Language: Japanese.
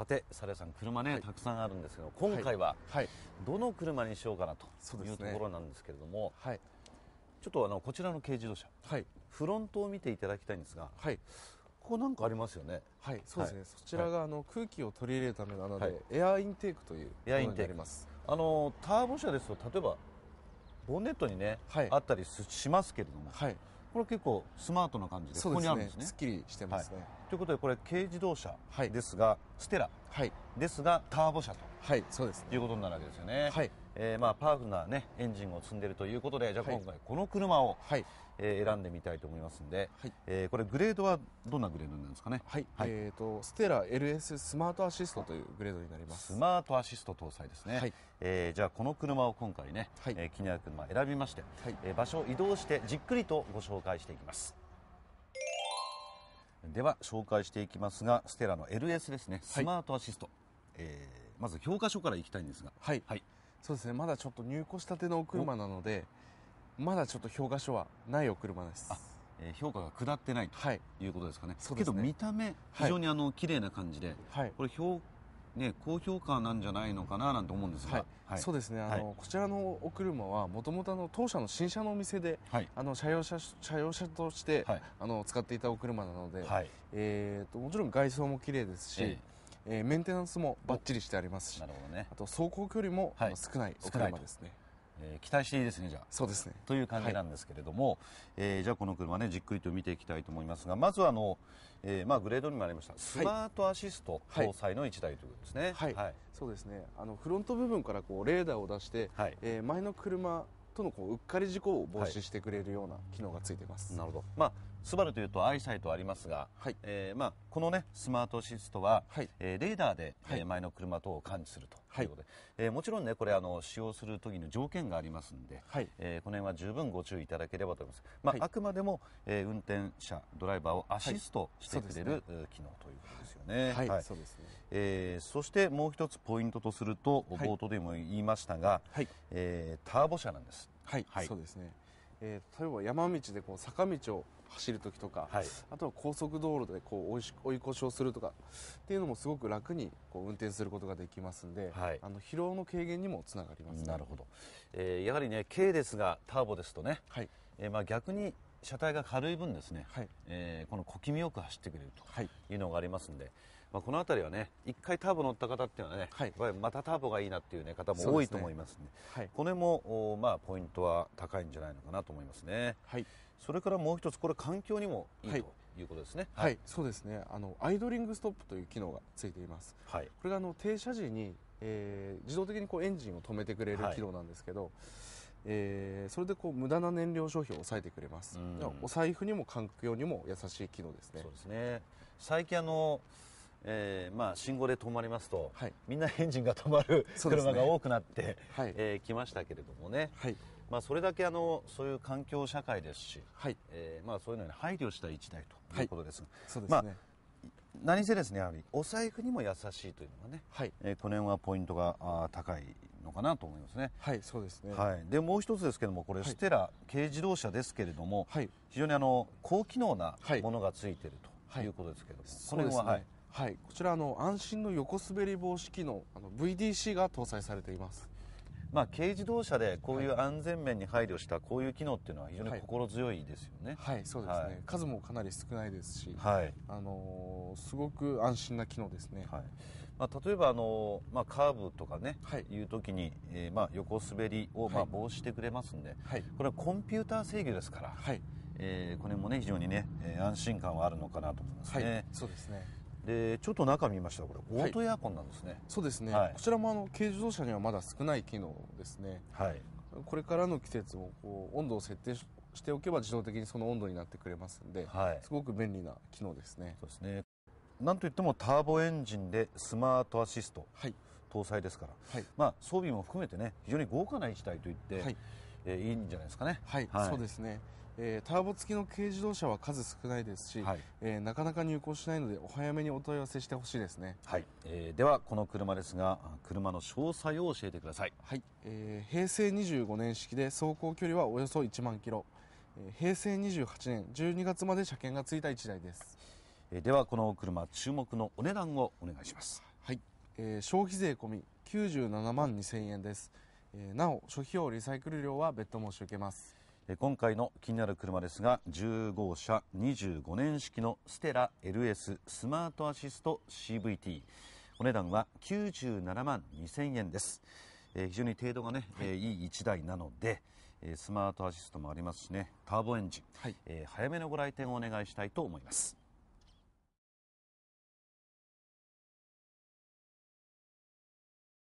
さて、サレさん、車ね、はい、たくさんあるんですけど、今回は、はい、どの車にしようかなというところなんですけれども、はい、ちょっとあのこちらの軽自動車、はい、フロントを見ていただきたいんですが、はい、ここなんかありますよね。はい、そうですね。そちらがあの空気を取り入れるための穴で、エアインテークというエアインテーあります。あのターボ車ですと、例えばボンネットにね、あったりしますけれども、はい、これ結構スマートな感じでここにあるんですねすっきりしてますね、ということでこれ軽自動車ですが、ステラですがターボ車と、はいそうです、いうことになるわけですよね、はい、えー、まあパワフルな、ね、エンジンを積んでいるということでじゃあ今回この車を、はい、えー、選んでみたいと思いますので、はい、えー、これグレードはどんなグレードなんですかね、はいはい、えーと、ステラ LS スマートアシストというグレードになりますスマートアシスト搭載ですね、はい、えじゃあこの車を今回ね、はい、え気になる車選びまして、はい、え場所を移動してじっくりとご紹介していきますでは紹介していきますがステラの LS ですねスマートアシスト、えまず評価書からいきたいんですがはい、はいそうですねまだちょっと入庫したてのお車なのでまだちょっと評価書はないお車ですあ、えー、評価が下ってないということですかねはい、けど見た目非常にあの、はい、綺麗な感じで、はい、これ評ね、高評価なんじゃないのかななんて思うんですが、はいはい、そうですねあの、はい、こちらのお車はもともと当社の新車のお店で、あの車用車車用車として、あの使っていたお車なので、えーと、ともちろん外装も綺麗ですし、えーえー、メンテナンスもばっちりしてありますしなるほど、ね、あと走行距離も、はい、少ないお車ですね。えー、期待していいですね、じゃあ。そうですね。という感じなんですけれども、はい、えー、じゃあこの車ね、じっくりと見ていきたいと思いますが、まずはあの、えー、まあグレードにもありました、スマートアシスト搭載の1台ということですね。はい。はい、そうですね。あの、フロント部分からこう、レーダーを出して、はい、えー、前の車とのこううっかり事故を防止してくれるような機能がついてます、はい、なるほど、まあ、スバルというとアイサイトありますが、はい、えー、まあ、この、ね、スマートシストは、はい、えー、レーダーで、はい、えー、前の車等を感知するということで、えー、もちろん、ね、これあの使用する時の条件がありますので、えこの辺は十分ご注意いただければと思います、まああくまでも、え運転者ドライバーをアシストしてくれる、機能ということですよね。はいそうですねえそしてもう一つポイントとすると冒頭でも言いましたが、えターボ車なんです。はい、そうですねえー、例えば山道でこう坂道を走る時とか、はい、あとは高速道路でこう追い追い越しをするとかっていうのもすごく楽にこう運転することができますんで、はい、あの疲労の軽減にもつながります、ね、なるほど、えー、やはりね軽ですがターボですとね、はいえー、まあ逆に車体が軽い分ですね、はい、えー、この小気味よく走ってくれるというのがありますんで、はい、まあ、この辺りはね1回ターボ乗った方っていうのはね、はい、またターボがいいなっていう、ね、方も多いと思いますんで、ねはい、これもまあ、ポイントは高いんじゃないのかなと思いますね、はい、それからもう一つこれ環境にもいいということですねはい、そうですねあのアイドリングストップという機能がついています、はい、これがあの停車時に、えー、自動的にこうエンジンを止めてくれる機能なんですけど、えー、それでこう無駄な燃料消費を抑えてくれます、うん、お財布にも環境にも優しい機能ですねそうですね最近あの、えーまあ、信号で止まりますと、はい、みんなエンジンが止まる車が多くなって、ねはい、えー、ましたけれどもね、はいまあ、それだけあのそういう環境社会ですし、はいえーまあ、そういうのに配慮した一台ということですはい、そうですね、まあ何せですねやはりお財布にも優しいというのがね、はいえー、この辺はポイントがあ高いのかなと思いますね。はい、そうですね。はい、でもう一つですけども、これステラ軽自動車ですけれども、はい、非常にあの高機能なものがついているということですけども、はい、これは、ね、はい。はい、こちらあの安心の横滑り防止機能あの VDC が搭載されています。まあ、軽自動車でこういう安全面に配慮したこういう機能っていうのは非常に心強いですよね。はい、はい、そうですね、はい、数もかなり少ないですし、はい、あのー、すごく安心な機能ですね。はい、まあ、例えばあの、まあ、カーブとかね、はい、いう時に、えーまあ、横滑りをまあ防止してくれますんで、はい、これはコンピューター制御ですから、はいえー、これもね非常にね、えー、安心感はあるのかなと思いますね。はい、そうですねでちょっと中見ましたこれオートエアコンなんですね、はい、そうですね、はい、こちらもあの軽自動車にはまだ少ない機能ですね、はい、これからの季節もこう温度を設定しておけば自動的にその温度になってくれますんで、はい、すごく便利な機能ですねそうですねなんといってもターボエンジンでスマートアシスト、搭載ですから、はい、まあ、装備も含めてね非常に豪華な1台といって、はいえー、いいんじゃないですかね。はい、はい、そうですねえー、ターボ付きの軽自動車は数少ないですし、はい、えー、なかなか入庫しないのでお早めにお問い合わせしてほしいですね、はいえー、ではこの車ですが車の詳細を教えてください、はいえー、平成25年式で走行距離はおよそ1万キロ、えー、平成28年12月まで車検がついた1台ですえではこの車注目のお値段をお願いしますはい、えー、消費税込み97万2000円です、えー、なお諸費用リサイクル料は別途申し受けますえ今回の気になる車ですが10号車25年式のステラ LS スマートアシスト CVT お値段は97万2000円です、えー、非常に程度がね、はいえー、いい1台なので、えスマートアシストもありますしねターボエンジン、はいえー、早めのご来店をお願いしたいと思います